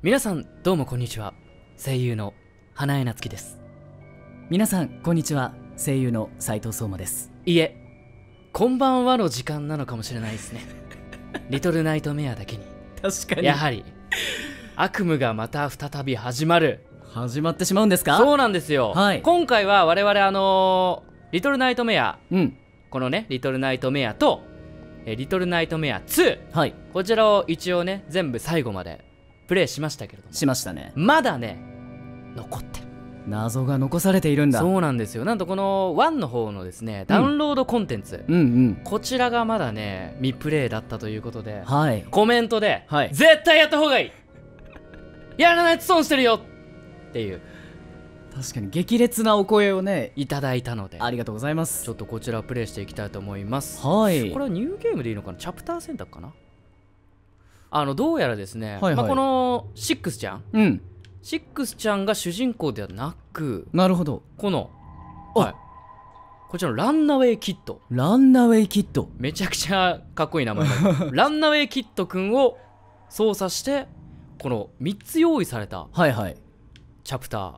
皆さんどうもこんにちは声優の花江夏樹です皆さんこんにちは声優の斉藤壮馬ですいいえこんばんはの時間なのかもしれないですね リトルナイトメアだけに確かにやはり悪夢がまた再び始まる始まってしまうんですかそうなんですよ、はい、今回は我々あのー、リトルナイトメア、うん、このねリトルナイトメアとえリトルナイトメア2、はい、こちらを一応ね全部最後までプレイしましたけれどもしましたねまだね残ってる謎が残されているんだそうなんですよなんとこの1の方のですね、ダウンロードコンテンツ、うんうん、こちらがまだね未プレイだったということで、はい、コメントで、はい、絶対やった方がいいやらないと損してるよっていう確かに激烈なお声をねいただいたのでありがとうございますちょっとこちらプレイしていきたいと思いますはいこれはニューゲームでいいのかなチャプター選択かなあのどうやらですね、はいはいまあ、このシックスちゃん、うん、シックスちゃんが主人公ではなくなるほどこの、はい、こちらのランナウェイキットランナウェイキットめちゃくちゃかっこいい名前 ランナウェイキットくんを操作してこの3つ用意されたチャプター、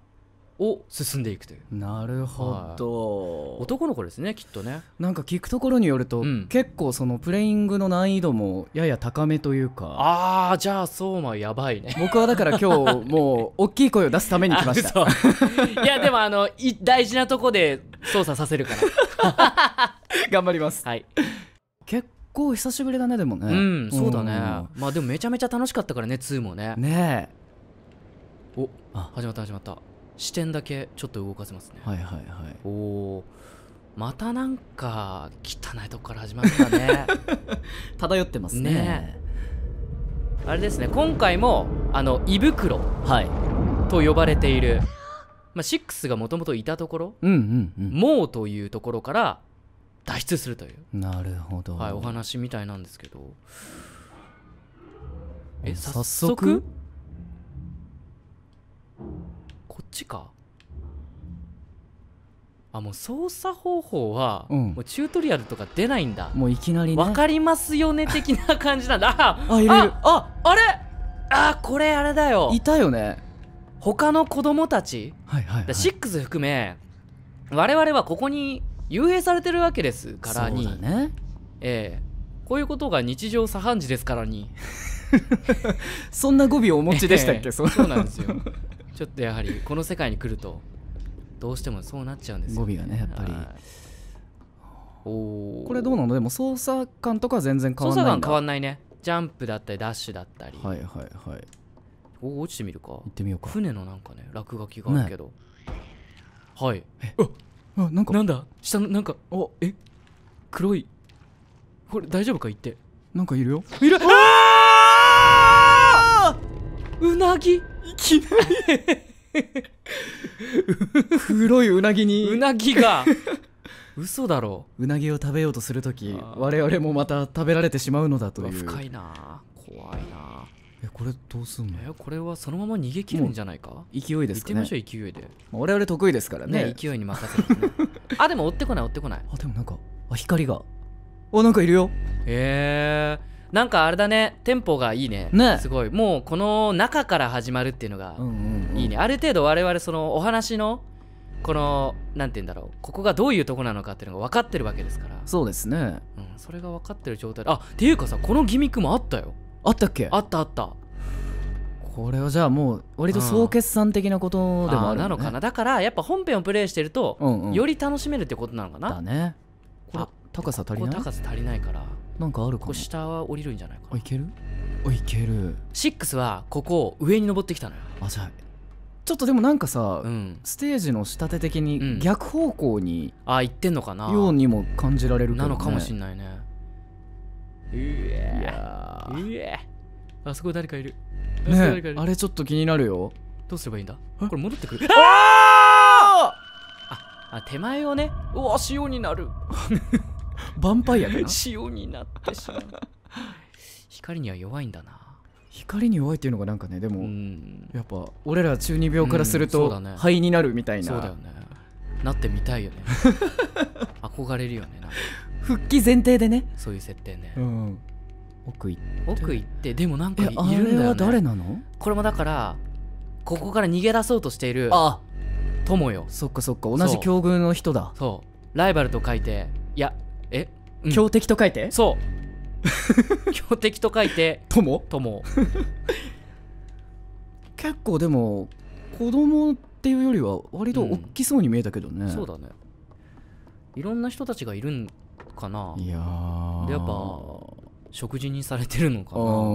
を進んでいくというなるほど、はい、男の子ですねきっとねなんか聞くところによると、うん、結構そのプレイングの難易度もやや高めというかああじゃあそうまやばいね僕はだから 今日もう大きい声を出すために来ましたいやでもあの大事なとこで操作させるから 頑張りますはい結構久しぶりだねでもねうんそうだねまあでもめちゃめちゃ楽しかったからね2もねねえおあ始まった始まった視点だけちょっと動かせますねはいはいはいおおまたなんか汚いとこから始まったね 漂ってますねねあれですね今回もあの胃袋と呼ばれている、あ、シック6がもともといたところ、うんうんうん、もうというところから脱出するというなるほど、はい、お話みたいなんですけどえ早速ちかあもう操作方法は、うん、もうチュートリアルとか出ないんだもういきなりわ、ね、かりますよね的な感じなんだああああれあこれあれだよいたよね他の子供たち、はいはいはい、6含め我々はここに幽閉されてるわけですからに、ね、ええこういうことが日常茶飯事ですからに そんな語尾をお持ちでしたっけ、えそうなんですよちょっとやはりこの世界に来るとどうしてもそうなっちゃうんですよ、ね、語尾がねやっぱりおこれどうなのでも操作感とか全然変わんない操作感変わんないねジャンプだったりダッシュだったりはいはいはいお落ちてみるか行ってみようか船のなんかね落書きがあるけど、ね、はいあなんかなんだ下のなんかおえ黒いこれ大丈夫か行ってなんかいるよいるああうなぎいきなり 黒いうなぎにうなぎが嘘だろううなぎを食べようとする時我々もまた食べられてしまうのだという深いな怖いなえこれどうすんのえこれはそのまま逃げ切るんじゃないか勢いですかね行ってみましょう勢いで、ま我々得意ですからね、ね、勢いに任せる、ね、あでも追ってこない追ってこないあでもなんかあ光があなんかいるよへえーなんかあれだねテンポがいいねねすごいもうこの中から始まるっていうのがいいね、ある程度我々そのお話のこのなんて言うんだろうここがどういうとこなのかっていうのが分かってるわけですからそうですね、うん、それが分かってる状態であっていうかさこのギミックもあったよあったっけあったあったこれはじゃあもう割と総決算的なことでもある、ね、なのかなだからやっぱ本編をプレイしてると、より楽しめるってことなのかなだねこれ高さ足りない高さ足りないからなんかあるかこもこ下は降りるんじゃないかあいけるあいける6はここ上に登ってきたのよあじゃあちょっとでもなんかさ、うんステージの仕立て的に逆方向にあ行ってんのかなようにも感じられるけど、なのかもしんないねういえやあそこ誰かいるあ誰かいねるあれちょっと気になるよどうすればいいんだこれ戻ってくるああ手前をねうわ塩になる ヴァンパイアかな塩になってしまう光には弱いんだな光に弱いっていうのがなんかねでも、やっぱ俺ら中二病からすると、肺になるみたいなそうだよねなってみたいよね 憧れるよねな復帰前提でねそういう設定ね、うん、奥行って奥行ってでもなんかいるんだよ、ね、あれは誰なのこれもだからここから逃げ出そうとしているあ友よそっかそっか同じ境遇の人だそうライバルと書いていやえ、うん、強敵と書いてそう 強敵と書いて友友 結構でも子供っていうよりは割と大きそうに見えたけどね、うん、そうだねいろんな人たちがいるんかないややっぱ食事にされてるのかなは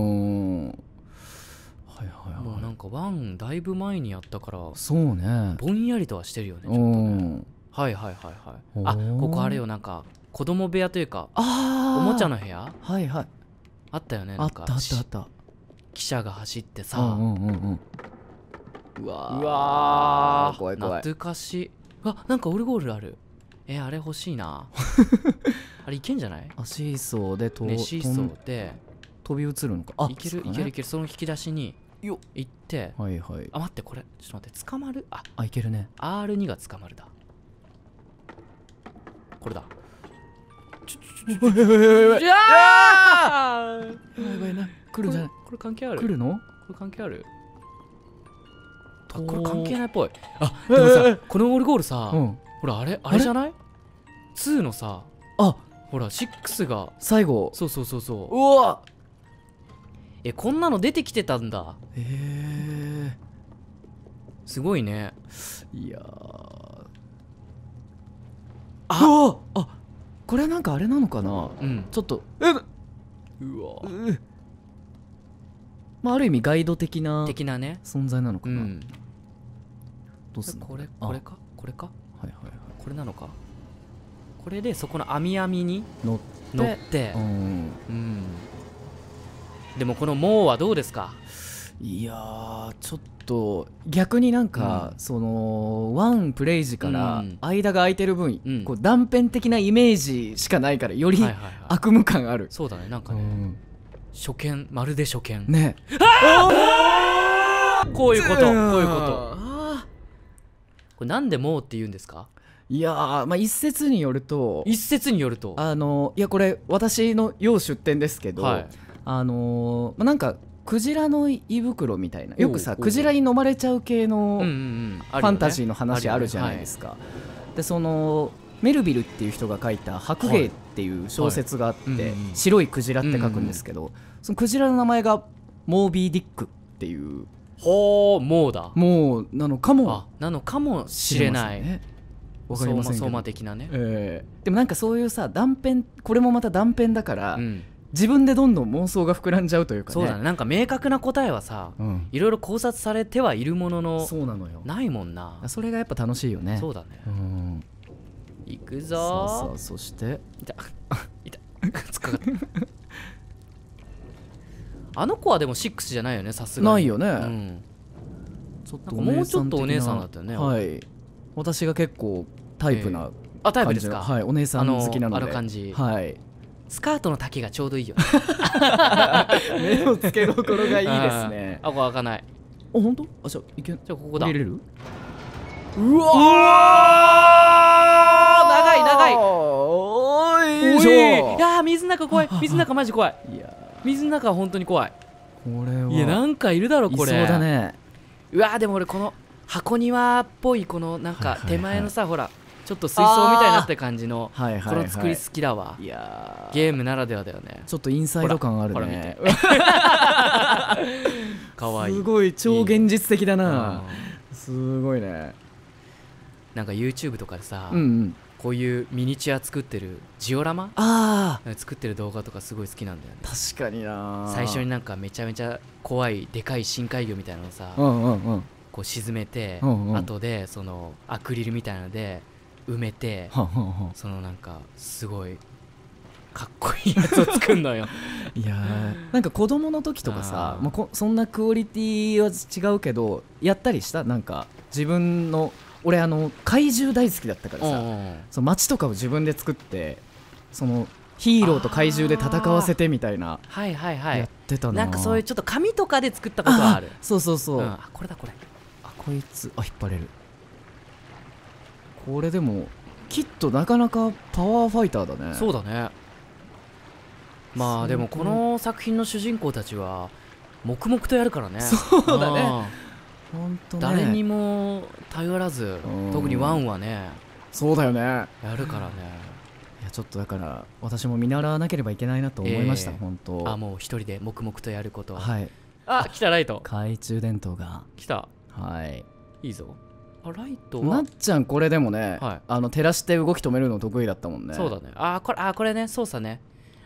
いはいはいもうなんかワンだいぶ前にやったからそうねぼんやりとはしてるよねちょっとねはいはいはいはいあここあれよなんか子供部屋というかあおもちゃの部屋はいはいあったよねあったあったあった汽車が走ってさ、うんうんうん、うわうわ怖い怖い懐かしいあなんかオルゴールあるえあれ欲しいな あれいけんじゃないあシーソーで飛ね、シーソーで飛び移るのかあいける、いけるいけるその引き出しによ行ってはいはいあ待ってこれちょっと待って捕まるああいけるね R2 が捕まるだこれだちょちょちょちょちょこれ関係ある来るのこれ関係あるあこれ関係ないっぽいあでもさこのオルゴールさ、ほらあれあれじゃない ?2 のさあほら6が最後そうそうそうそううわえこんなの出てきてたんだへえすごいねいやああこれなんかあれなのかな、うん、ちょっとえうわまあある意味ガイド的な的なね存在なのかな、うん、どうすんのこれこれかこれかはいはいはいこれなのかこれでそこの網網に乗ってうん、うん、でもこの「もう」はどうですかいやちょっと逆になんか、うん、そのワンプレイ時から間が空いてる分、うん、こう断片的なイメージしかないからより悪夢感ある、はいはいはい、そうだねなんかね、うん、初見まるで初見ねこういうことこういうことこれなんでもうって言うんですかいやまあ、一説によると一説によるとあのいやこれ私の要出典ですけど、はい、あのー、まあ、なんかクジラの胃袋みたいなよくさクジラに飲まれちゃう系のファンタジーの話あるじゃないですか。でそのメルビルっていう人が書いた「白鯨」っていう小説があって「白いクジラ」って書くんですけどそのクジラの名前がモービー・ディックっていうほうもうだもうなのかもなのかもしれない。わかりません的なね、でもなんかそういうさ断片これもまた断片だから、うん自分でどんどん妄想が膨らんじゃうというか、ね、そうだねなんか明確な答えはさ、うん、いろいろ考察されてはいるもののそうなのよないもんなそれがやっぱ楽しいよねそうだね、うん、いくぞそあそそしていた いたあの子はでも6じゃないよねさすがないよね、うん、ちょっともうちょっとお姉さんだったよねはい私が結構タイプな、えー、あタイプですかはいお姉さん好きなのであの感じはいスカートの丈がちょうどいいよ、ね、目の付けどころがいいですねあこ開かないあ本当あじゃあいけじゃあここだうわ長い長いおいしょいや水の中怖い 水の中マジ怖いいや水の中は本当に怖いこれはいやなんかいるだろこれそうだねうわでも俺この箱庭っぽいこのなんか手前のさ、ほらちょっと水槽みたいになった感じのこの作り好きだわ、いやゲームならではだよねちょっとインサイド感あるねかわ いいすごい超現実的だな、すごいねなんか YouTube とかでさ、うんうんこういうミニチュア作ってるジオラマあ作ってる動画とかすごい好きなんだよね確かにな最初になんかめちゃめちゃ怖いでかい深海魚みたいなのさ、うんうんうん、こう沈めて、うんうん、後でそのアクリルみたいなので埋めて、そのなんかすごいかっこいいやつを作るのよ いやなんか子供の時とかさまあ、こそんなクオリティは違うけどやったりしたなんか自分の俺あの怪獣大好きだったからさ、そう街とかを自分で作ってそのヒーローと怪獣で戦わせてみたいなはいはいはいやってたななんかそういうちょっと紙とかで作ったことはあるそうそうそう、うん、あこれだこれあこいつあ引っ張れるこれでもきっとなかなかパワーファイターだねそうだねまあでもこの作品の主人公たちは黙々とやるからねそうだね本当ね誰にも頼らず特にワンはねそうだよねやるからねいやちょっとだから私も見習わなければいけないなと思いました、えー、本当あもう一人で黙々とやることははいあ来たライト懐中電灯が来たはいいいぞあライトなっちゃんこれでもね、はい、あの照らして動き止めるの得意だったもんねそうだねあこれあこれね操作ね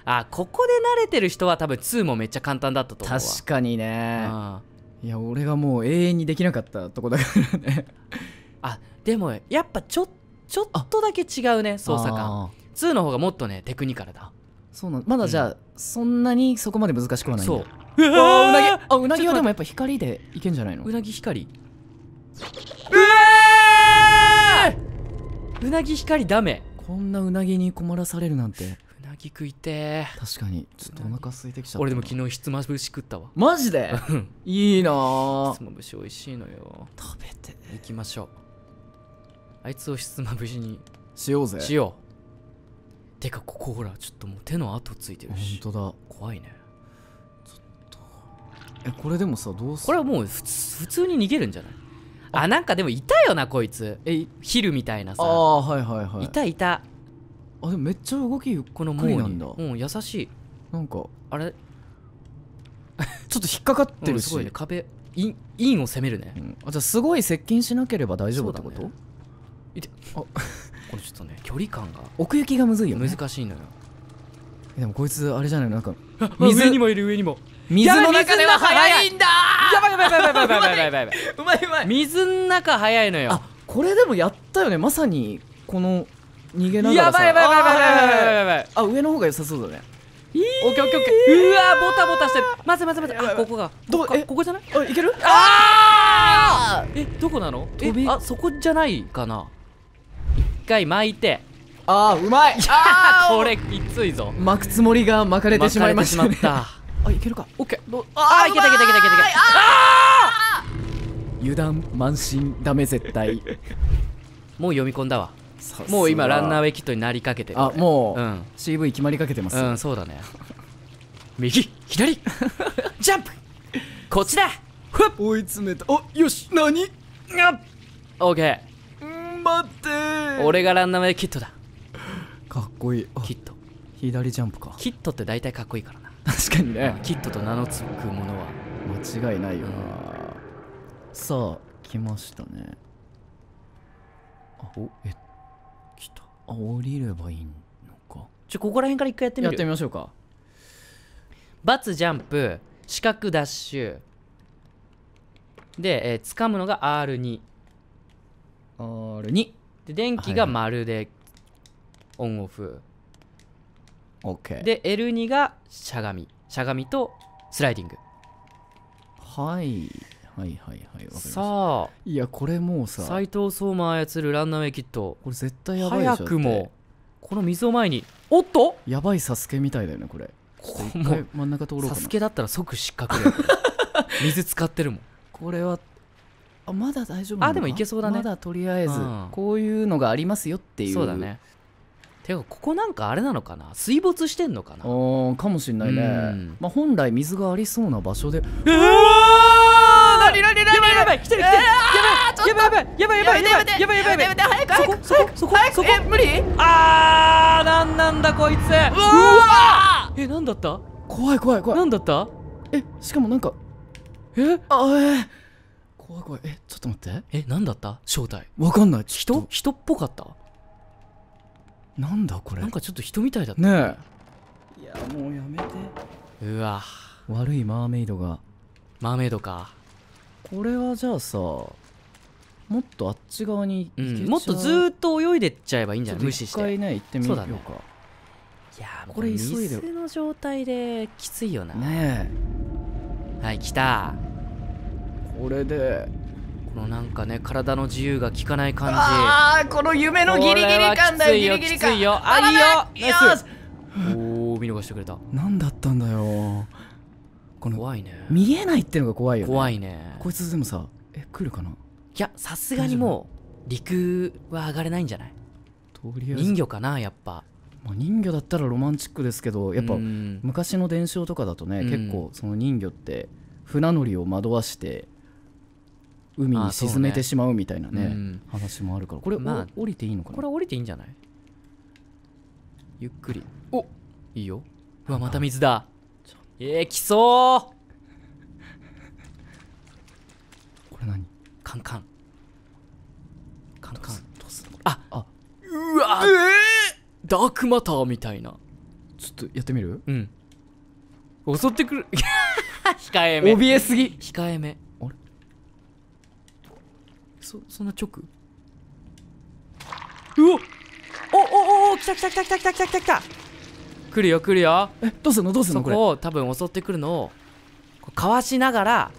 あここで慣れてる人は多分2もめっちゃ簡単だったと思う確かにねいや俺がもう永遠にできなかったとこだからねあでもやっぱちょちょっとだけ違うね操作感2の方がもっとねテクニカルだそうなんまだじゃあ、うん、そんなにそこまで難しくはないんだそううわうなぎあうなぎはでもやっぱ光でいけんじゃないのうなぎ光うわうなぎ光ダメこんなうなぎに困らされるなんてうなぎ食いて確かにちょっとお腹空いてきちゃった俺でも昨日ひつまぶし食ったわマジでいいなひつまぶし美味しいのよ食べて行きましょうあいつをひつまぶしにしようぜしようてかここほらちょっともう手の跡ついてるし本当だ怖いねちょっとえこれでもさどうすこれはもう普通に逃げるんじゃないあなんかでもいたよなこいつえヒルみたいなさあはいはいはいいたいたあでもめっちゃ動きゆっこのもうなんだうん優しいなんかあれ ちょっと引っかかってるし、うん、すごいね壁インを攻めるね、うん、あじゃあすごい接近しなければ大丈夫ってこと、ね、いてあ これちょっとね距離感が奥行きがむずいよ、ね、難しいのよでもこいつあれじゃないなんか 水上にもいる上にも水の中では速いんだやばいやばいやばいやばいやばいやばいうまいうまい水の中早いのよあこれでもやったよねまさにこの逃げながらやばいやばいやばいやばいやばいあ上の方が良さそうだねオッケーオッケーオッケーうわボタボタしてる待て待て待てあここがどこえここじゃないあいけるああえどこなのえあそこじゃないかな一回巻いてああうまいこれきついぞ巻くつもりが巻かれてしまいました、ね、しまったあいけるかオッケーああいけたいけたいけたいけたああ油断慢心ダメ絶対もう読み込んだわもう今ランナーウェイキットになりかけてあもう、うん、CV 決まりかけてますうんそうだね右左ジャンプこっちだ追い詰めたあよし何あオッケー待って俺がランナーウェイキットだかっこいいキット左ジャンプかキットって大体かっこいいからな確かにねキットと名の付くものは間違いないよな、うん、さあ来ましたねあおえ来たあ降りればいいのかちょここら辺から一回やってみるやってみましょうかバツジャンプ四角ダッシュで、えー、掴むのが R2R2 R2 で電気が丸で、オンオフ OK で L2 がしゃがみしゃがみとスライディングはいはいはいはいわかりましたさあいやこれもうさ斎藤相馬操るランナーウェイキットこれ絶対やばいでしょ早くもこの水を前におっとやばいサスケみたいだよねこれここも真ん中通ろうかなサスケだったら即失格だよ 水使ってるもんこれはあまだ大丈夫あでもいけそうだねまだとりあえずこういうのがありますよっていうそうだねてかここなんかあれなのかな水没してんのかなあかもしんないね、うん、まあ、本来水がありそうな場所でうわー何何何やばいやばい来てる来てる、えー、やばいやばいやばいやばいやばいやばいやばいやばい早く早くそこそこそこえ無理あーなんなんだこいつうわーえなんだった怖い怖い怖いなんだったえしかもなんかえあえー怖い怖いえちょっと待ってえ何だった正体わかんない人人っぽかったなんだこれなんかちょっと人みたいだったねえいやもうやめてうわ悪いマーメイドがマーメイドかこれはじゃあさもっとあっち側に、うん、もっとずっと泳いでっちゃえばいいんじゃない無視して一回ね行ってみようかね、いやこれ急いで水の状態できついよなねえはい来たこれでこのなんかね体の自由が効かない感じああこの夢のギリギリ感だよギリギリ感いよあいいよナイスおお見逃してくれた何だったんだよこの怖いね見えないってのが怖いよ、ね、怖いねこいつでもさえ来るかないやさすがにもう陸は上がれないんじゃないとりあえず人魚かなやっぱまあ、人魚だったらロマンチックですけどやっぱ昔の伝承とかだとね、結構その人魚って船乗りを惑わして海に沈めてしまうみたいなね、ねうん、話もあるからこれ、まあ、降りていいのかなこれ降りていいんじゃないゆっくりおいいようわまた水だえー、来そうこれ何カンカンカンカンああうわえー、ダークマターみたいなちょっとやってみるうん襲ってくる 控えめ怯えすぎ控えめそ、そんな直うおおおお来た来た来た来た来た来た来た来た来るよ来るよえどうすんのどうすんのそこを多分襲ってくるのをかわしながら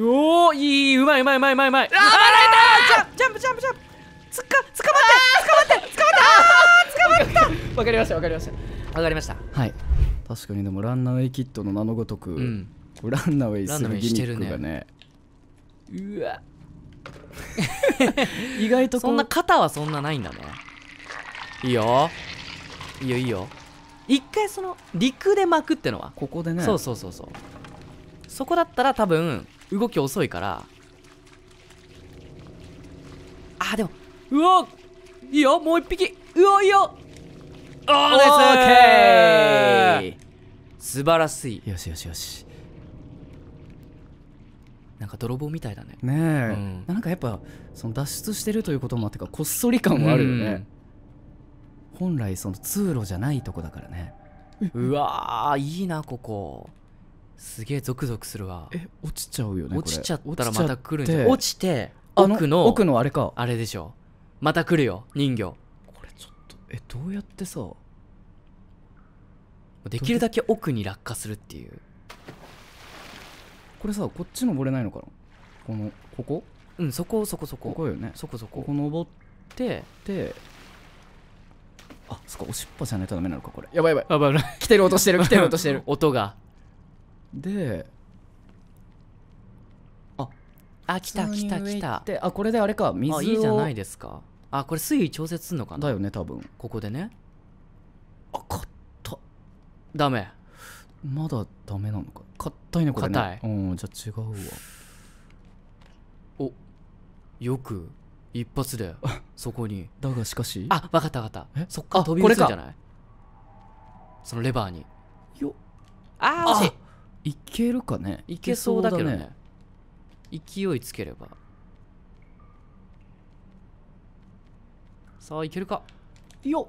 おおいいうまいうまいうまいうまいうまいああバレたジャンプジャンプジャンプつか捕まって捕まって捕まってあ捕まったわかりましたわかりましたわかりましたはい確かにでもランナーウェイキットの名のごとく、うん、ランナーウェイするギミックがねうわ 意外とそんな肩はそんなないんだねいいよいいよいいよ一回その陸で巻くってのはここでねそうそうそうそうそこだったら多分動き遅いからあでもうわいいよもう一匹うわいいよおお、ナイオーケー素晴らしいよしよしよしなんか泥棒みたいだねねえ、うん、なんかやっぱその脱出してるということもあってかこっそり感もあるよね、うん、本来その通路じゃないとこだからねうわいいなここすげえゾクゾクするわえ落ちちゃうよね落ちちゃったらまた来るんじゃ落ちて奥の奥のあれかあれでしょまた来るよ人形。これちょっとえどうやってさできるだけ奥に落下するっていうこれさこっち登れないのかなこのここうんそこそこそこここよねそこそこここ登ってであそっかおしっぱじゃないとダメなのかこれやばいやばいあばい来てる音してる来てる音してる 音がでああ来た来た来たであこれであれか水をあいいじゃないですかあこれ水位調節すんのかなだよね多分ここでねあかったダメまだダメなのか硬いねこれねいうんじゃあ違うわおよく一発で そこにだがしかしあわかったわかったえそっか飛び移るんじゃないそのレバーによああいけるかねいけそうだけどね、ね、勢いつければさあいけるかよ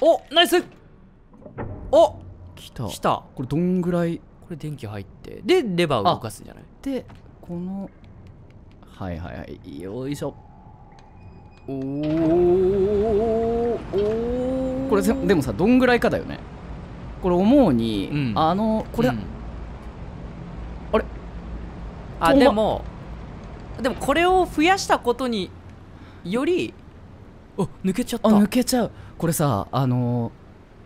おナイスお来た来たこれどんぐらいこれ電気入ってでレバーを動かすんじゃないでこのはいはいはいよいしょおおこれでもさどんぐらいかだよねこれ思うに、うん、あのこれ、うん、あれあでもでもこれを増やしたことによりあ抜けちゃった抜けちゃうこれさあの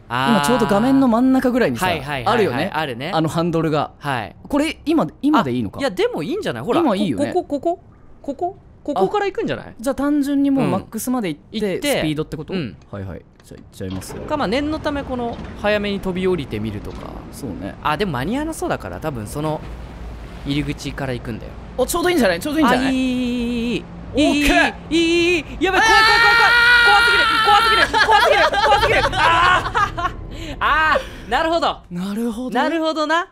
今ちょうど画面の真ん中ぐらいにさ、はいはいあるよねあるねあのハンドルが、はい、これ今今でいいのかいやでもいいんじゃないほら今いいよ、ここここここここから行くんじゃないじゃあ単純にもうマックスまで行ってスピードってこと、うん、はいはいじゃあ行っちゃいますかまあ念のためこの早めに飛び降りてみるとかそうねあでも間に合わなそうだから多分その入り口から行くんだよおちょうどいいんじゃないちょうどいいんじゃないいいいいいいいいいいいやばい怖い怖い怖い怖い怖すぎる怖すぎる怖すぎる怖すぎるあーあーなるほどなるほどなるほどな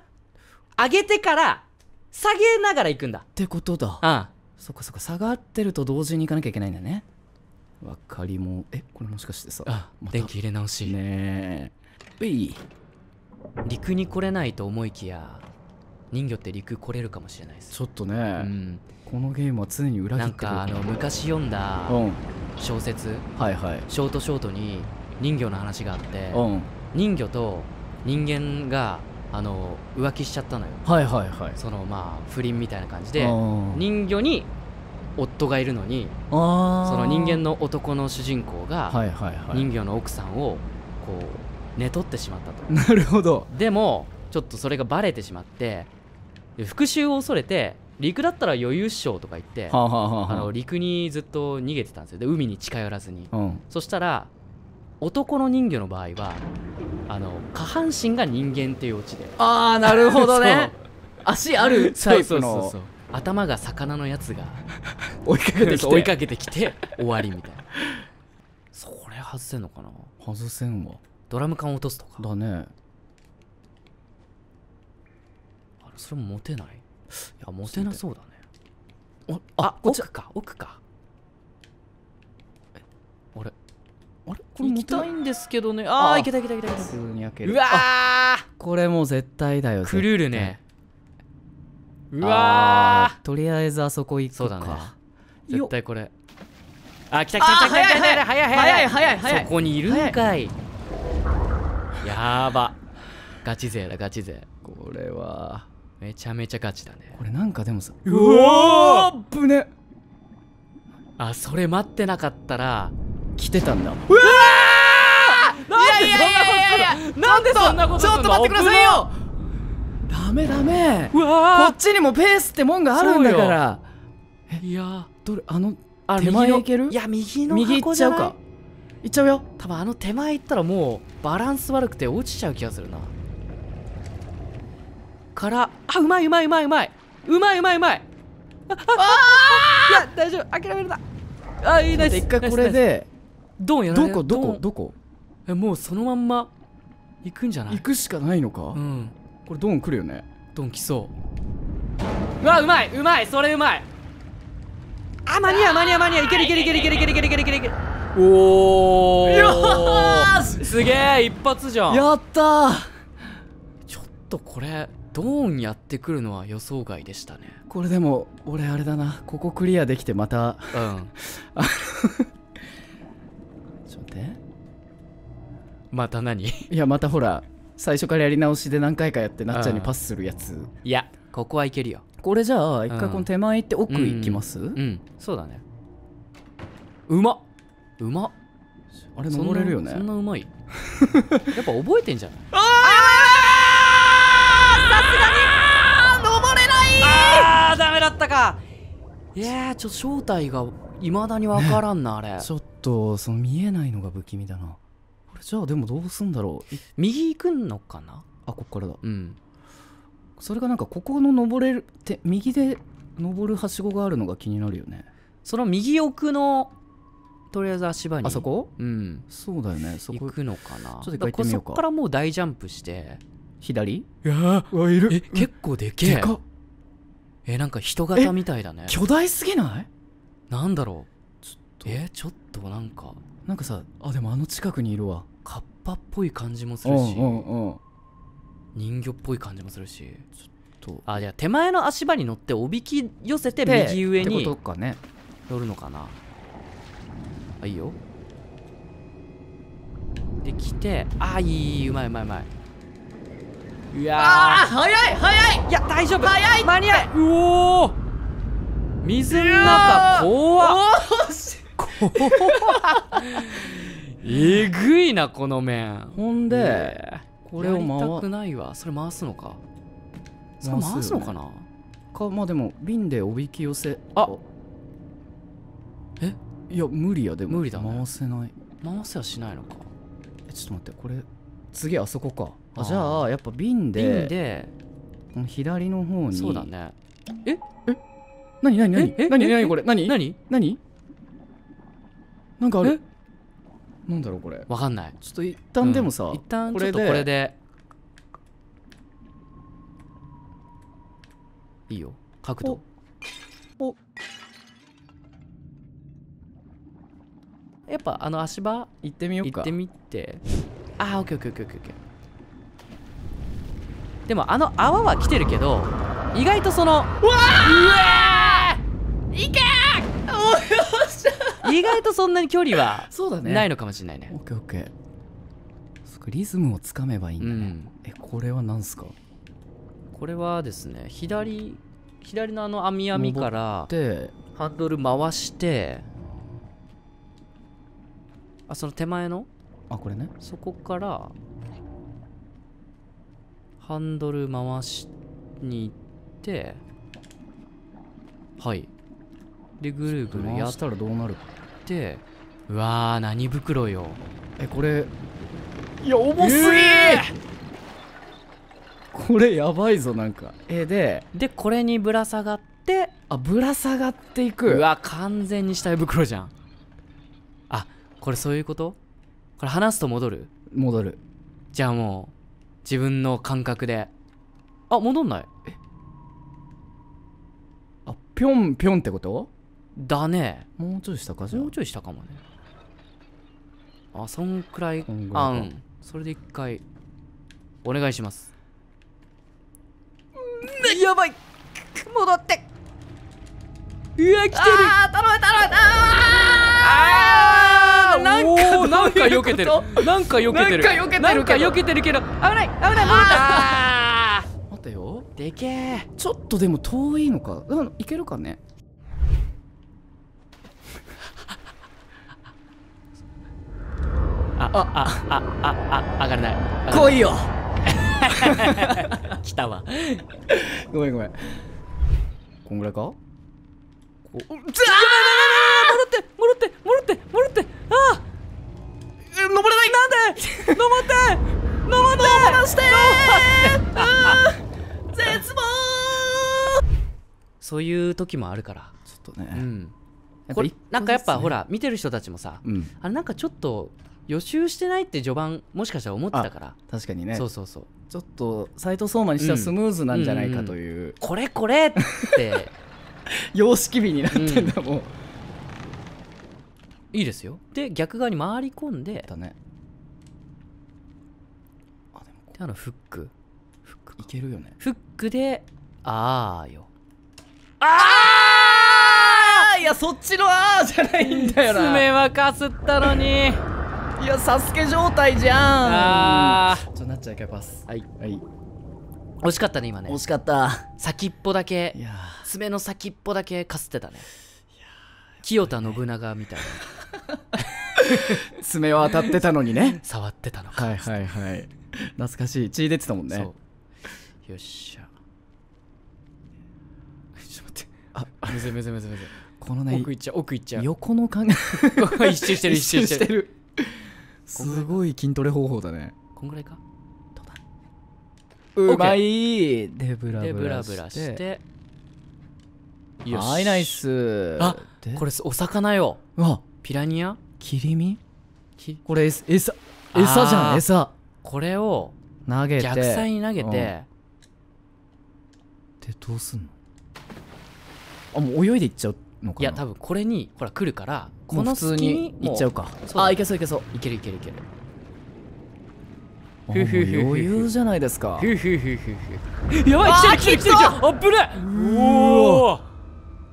上げてから下げながら行くんだってことだああそっかそっか下がってると同時に行かなきゃいけないんだねわかりもえこれもしかしてさあ、ま、電気入れ直しねえうい陸に来れないと思いきや人魚って陸来れるかもしれないですちょっとね、うん、このゲームは常に裏切ってるなんかあの昔読んだ小説、うん、はいはいショートショートに人魚の話があって、うん、人魚と人間があの浮気しちゃったのよはいはいはいそのまあ不倫みたいな感じで人魚に夫がいるのにその人間の男の主人公が人魚の奥さんをこう寝取ってしまったと なるほどでもちょっとそれがバレてしまって復讐を恐れて陸だったら余裕っしょとか言って、はあはあはあ、あの陸にずっと逃げてたんですよで海に近寄らずに、うん、そしたら男の人魚の場合はあの下半身が人間っていうオチでああなるほどね 足あるタイプのそうそうそう頭が魚のやつが 追いかけてきて追いかけてきて終わりみたいなそれ外せんのかな外せんわドラム缶落とすとかだねあれそれも持てないいやモテなそうだねおあ奥か奥かあれあれこれ行きたいんですけどねああ行けた行けた行けた普通に開けるうわこれもう絶対だよくるるねうわとりあえずあそこ行くかそうだね絶対これあ来た来た来た来た来た早い早い早い早いそこにいるんかいやばガチ勢だガチ勢これはめちゃめちゃガチだねこれなんかでもさうわーぶねあそれ待ってなかったら来てたんだうわーいやでそんなことするなんでそんなことちょっと待ってくださいよダメダメこっちにもペースってもんがあるんだからいやどれあの手前行けるいや右の右行っちゃうか行っちゃうよ多分あの手前行ったらもうバランス悪くて落ちちゃう気がするなからあうまいうまいうまいうまいうまいうまいうまいああいや大丈夫諦めるなあいいナイス一回これでドンやらどこどこどこえもうそのまんま行くんじゃない行くしかないのかうんこれドン来るよねドン来そううわうまいうまいそれうまいあ間に合う間に合う間に合ういけるいけるいけるいけるいけるいけるいけるいけるいけるおおよしすげえ一発じゃんやったーちょっとこれドーンやってくるのは予想外でしたねこれでも俺あれだなここクリアできてまたうん ちょっと待ってまた何いやまたほら最初からやり直しで何回かやってなっちゃんにパスするやつ、うん、いやここはいけるよこれじゃあ一回この手前行って奥行きます、うん、うんうん、そうだねうまっうまっあれ登れるよねそんなうまい やっぱ覚えてんじゃないああえー、ちょっと正体がいまだに分からんな、ね、あれちょっとその見えないのが不気味だなこれじゃあでもどうすんだろう右行くのかなあこっからだうんそれがなんかここの登れるって右で登るはしごがあるのが気になるよねその右奥のとりあえず足場にあそこうんそうだよねそこ行くのかなちょっと行っそこからもう大ジャンプして左いやうわいるえ結構でけえでかっえなんか人型みたいだね巨大すぎないなんだろうちょっとえちょっとなんかなんかさあでもあの近くにいるわカッパっぽい感じもするし、うんうん、人魚っぽい感じもするしちょっとあじゃあ手前の足場に乗っておびき寄せて右上に乗るのかな、あいいよできてあいいうまいうまいうまいいやあ早い早いいや大丈夫早い間に合いうおー水の中怖っ怖えぐいなこの面ほんで、これを回やたくないわそれ回すのかそれ回すのかなかまあでも瓶でおびき寄せあえいや無理やでも無理だ、ね、回せない回せはしないのかえちょっと待ってこれ次あそこかあじゃあやっぱ瓶で瓶で左の方にそうだねええ何何何何何これ何何何なんかあるなんだろうこれわかんないちょっと一旦でもさ、うん、一旦ちょっとこれでいいよ角度おやっぱあの足場行ってみようか行ってみてあオッケーオッケーオッケーオッケー。でもあの泡は来てるけど、意外とその、うわーういけー意外とそんなに距離はないのかもしれないね。オッケーオッケー。リズムをつかめばいいんだね。うん、え、これは何すかこれはですね、左、左のあの網網から、ハンドル回して、あ、その手前のあこれねそこからハンドル回しに行ってはいでぐるぐるやったらどうなるってうわー何袋よえこれいや重すぎ、えー、これやばいぞなんかえででこれにぶら下がってあぶら下がっていくうわ完全に下体袋じゃんあこれそういうことこれ話すと戻る戻るじゃあもう自分の感覚であ戻んないえあぴょんぴょんってことだねもうちょいしたかじゃもうちょいしたかもねあそんくらいあうんそれで一回お願いしますやばい戻ってうわ来てるあ頼む頼むあああなんかなんか避けてるなんか避けてるなんか避けてるけど危ない危ない戻った待てよでけえちょっとでも遠いのかうんいけるかねあああああ上がれない来いよ 来たわごめんごめんこんぐらいかこう戻っ戻って戻って戻って戻ってあ登れないなんで登って登って登らして 絶望そういう時もあるからちょっとね、うん、これなんかやっぱ、ほら見てる人たちもさ、うん、あれなんかちょっと予習してないって序盤もしかしたら思ってたから確かにねそうそうそうちょっと斎藤相馬にしてはスムーズなんじゃないかという、うんうんうん、これこれって 様式美になってんだもん、うんいいですよで逆側に回り込んでだねあでもであのフックフックいけるよねフックでああよああいやそっちのああじゃないんだよな爪はかすったのにいやサスケ状態じゃんああちょなっちゃいけますはいはい惜しかったね今ね惜しかった先っぽだけ爪の先っぽだけかすってたね清田信長みたいな爪は当たってたのにね 触ってたのかはいはいはい懐かしい血出てたもんねよっしゃちょっと待ってあむずいむずいむずいむずいこのね奥行っちゃう奥行っちゃう横の感じ 一周してる一周してるすごい筋トレ方法だねこんぐらいかどうだうまいでブラブラしてはいナイスあこれお魚ようわっピラニア切り身これ餌餌じゃん餌これを投げて逆サイに投げて、うん、でどうすんのあもう泳いでいっちゃうのかないや多分これにほら来るからこの普通にいっちゃうかあいけそういけそういけるいけるいける余裕じゃないですか。ふふふふやばい、来来来あぶれうお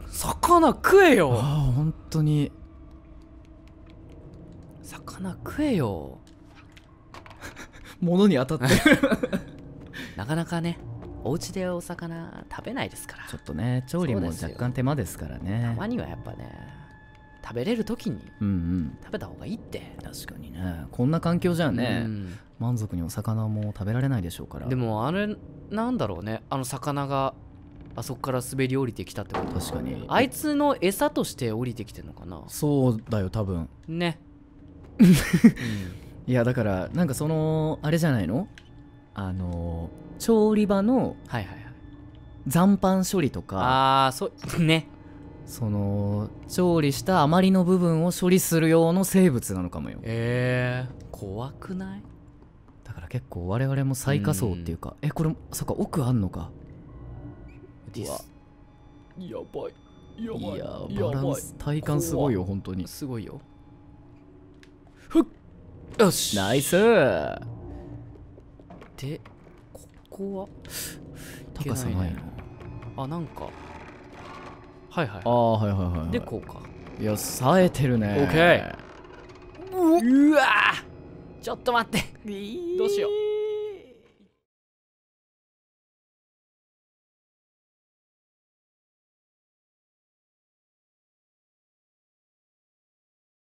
魚食えよあ、ほんとに。食えよ 物に当たって なかなかねお家でお魚食べないですからちょっとね調理も若干手間ですからねたまにはやっぱね食べれる時に食べた方がいいって、うんうん、確かにねこんな環境じゃね、うん、満足にお魚も食べられないでしょうからでもあれなんだろうねあの魚があそこから滑り降りてきたってこと確かにあいつの餌として降りてきてんのかなそうだよ多分ねいやだからなんかそのあれじゃないのあの調理場のはいはいはい残飯処理とかああそうねその調理した余りの部分を処理する用の生物なのかもよえー、怖くないだから結構我々も最下層っていうか、えこれそっか奥あんのかディスやばいやばいいやバランス体感すごいよ本当にすごいよよしナイスでここは高さないのあなんかはいはいああはいはいはいでこうかいや冴えてるねオッケーうわちょっと待ってどうしよう